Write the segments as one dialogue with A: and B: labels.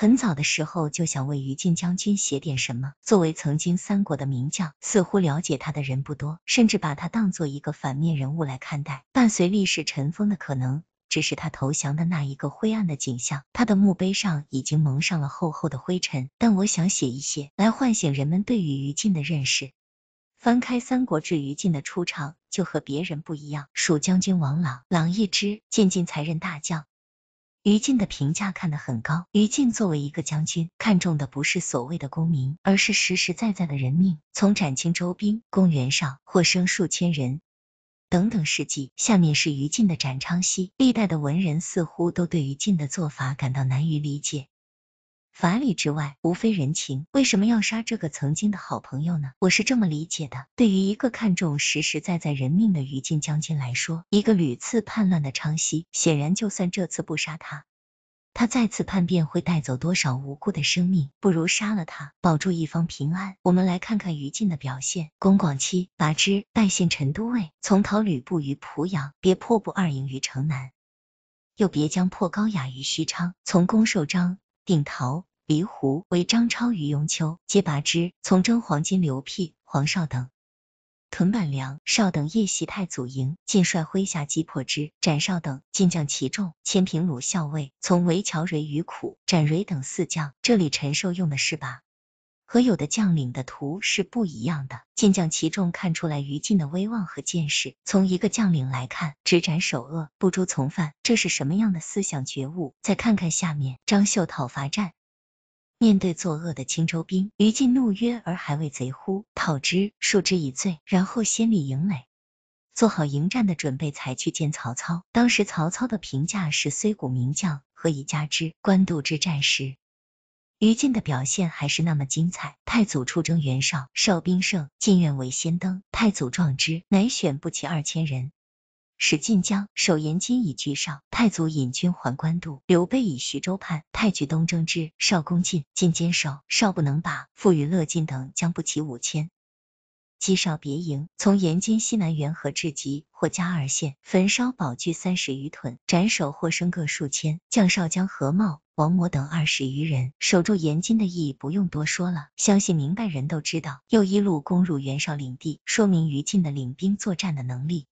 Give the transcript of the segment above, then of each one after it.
A: 很早的时候就想为于禁将军写点什么。作为曾经三国的名将，似乎了解他的人不多，甚至把他当做一个反面人物来看待。伴随历史尘封的可能，只是他投降的那一个灰暗的景象。他的墓碑上已经蒙上了厚厚的灰尘，但我想写一些，来唤醒人们对于于禁的认识。翻开《三国志》，于禁的出场就和别人不一样。蜀将军王朗，朗义之，见晋才任大将。于禁的评价看得很高。于禁作为一个将军，看重的不是所谓的功名，而是实实在在的人命。从斩青州兵、公元上获生数千人等等事迹，下面是于禁的展昌熙。历代的文人似乎都对于禁的做法感到难以理解。法理之外，无非人情。为什么要杀这个曾经的好朋友呢？我是这么理解的：对于一个看重实实在在人命的于禁将军来说，一个屡次叛乱的昌豨，显然就算这次不杀他，他再次叛变会带走多少无辜的生命？不如杀了他，保住一方平安。我们来看看于禁的表现：攻广期，拔之；拜信陈都尉，从讨吕布于濮阳，别破布二营于城南，又别将破高雅于许昌，从攻寿张、定陶。离狐为张超于雍丘，皆拔之。从征黄金、刘辟、黄绍等，屯板梁。少等夜袭太祖营，晋率麾下击破之，斩绍等。进将齐仲、千平、鲁校尉从韦乔、蕊与苦，斩蕊等四将。这里陈寿用的是拔。和有的将领的图是不一样的。进将齐仲看出来于禁的威望和见识，从一个将领来看，只斩首恶，不诛从犯，这是什么样的思想觉悟？再看看下面张绣讨伐战。面对作恶的青州兵，于禁怒曰：“而还未贼乎？”讨之，数之以罪，然后先礼迎垒，做好迎战的准备，才去见曹操。当时曹操的评价是：“虽古名将，何以加之？”官渡之战时，于禁的表现还是那么精彩。太祖出征袁绍，绍兵胜，晋愿为先登，太祖壮之，乃选不骑二千人。使晋江守延津以拒少，太祖引军还官渡。刘备以徐州叛，太举东征之。少攻晋，晋坚守，少不能把，复与乐进等将不齐五千，击少别营，从延津西南沿河至吉或加二县，焚烧堡具三十余屯，斩首获生各数千。将少将何茂、王摩等二十余人守住延津的意义不用多说了，相信明白人都知道。又一路攻入袁绍领地，说明于禁的领兵作战的能力。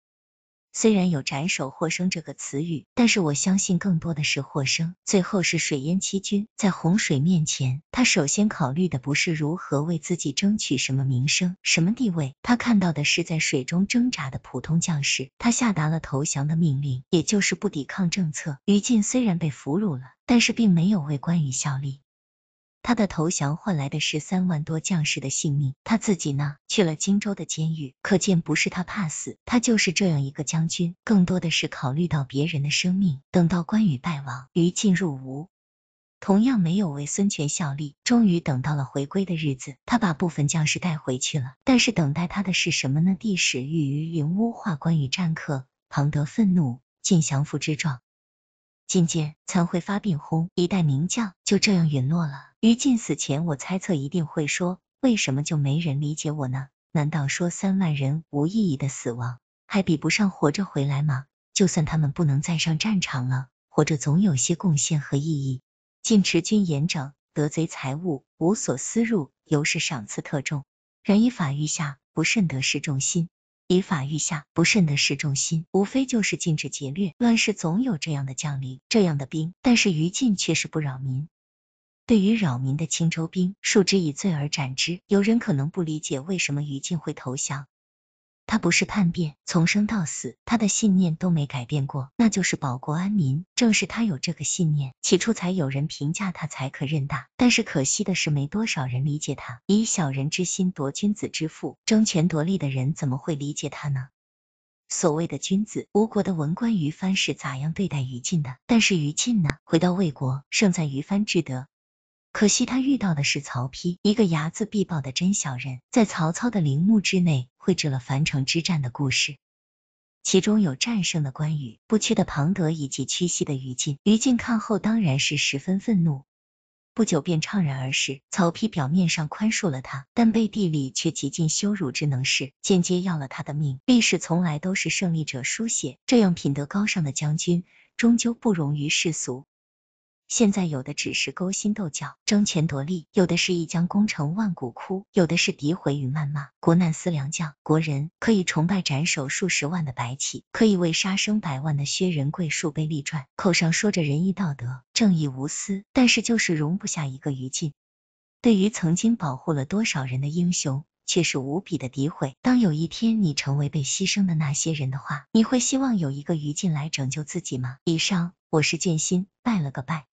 A: 虽然有斩首获生这个词语，但是我相信更多的是获生。最后是水淹七军，在洪水面前，他首先考虑的不是如何为自己争取什么名声、什么地位，他看到的是在水中挣扎的普通将士。他下达了投降的命令，也就是不抵抗政策。于禁虽然被俘虏了，但是并没有为关羽效力。他的投降换来的是三万多将士的性命，他自己呢去了荆州的监狱，可见不是他怕死，他就是这样一个将军，更多的是考虑到别人的生命。等到关羽败亡，于禁入吴，同样没有为孙权效力，终于等到了回归的日子，他把部分将士带回去了，但是等待他的是什么呢？《帝使欲于云乌化关羽战客庞德愤怒尽降服之状》进见，惭会发病薨，一代名将就这样陨落了。于禁死前，我猜测一定会说，为什么就没人理解我呢？难道说三万人无意义的死亡，还比不上活着回来吗？就算他们不能再上战场了，活着总有些贡献和意义。晋持军严整，得贼财物无所私入，尤是赏赐特重。然以法驭下，不甚得失众心。以法御下，不慎的士众心，无非就是禁止劫掠。乱世总有这样的将领，这样的兵，但是于禁却是不扰民。对于扰民的青州兵，恕之以罪而斩之。有人可能不理解，为什么于禁会投降。他不是叛变，从生到死，他的信念都没改变过，那就是保国安民。正是他有这个信念，起初才有人评价他才可任大。但是可惜的是，没多少人理解他。以小人之心夺君子之腹，争权夺利的人怎么会理解他呢？所谓的君子，吴国的文官于藩是咋样对待于禁的？但是于禁呢，回到魏国，胜在于藩至德。可惜他遇到的是曹丕，一个睚眦必报的真小人，在曹操的陵墓之内绘制了樊城之战的故事，其中有战胜的关羽，不屈的庞德，以及屈膝的于禁。于禁看后当然是十分愤怒，不久便怅然而逝。曹丕表面上宽恕了他，但背地里却极尽羞辱之能事，间接要了他的命。历史从来都是胜利者书写，这样品德高尚的将军，终究不容于世俗。现在有的只是勾心斗角，争权夺利；有的是一将功成万骨枯；有的是诋毁与谩骂。国难思良将，国人可以崇拜斩首数十万的白起，可以为杀生百万的薛仁贵树碑立传，口上说着仁义道德、正义无私，但是就是容不下一个于禁。对于曾经保护了多少人的英雄，却是无比的诋毁。当有一天你成为被牺牲的那些人的话，你会希望有一个于禁来拯救自己吗？以上，我是剑心，拜了个拜。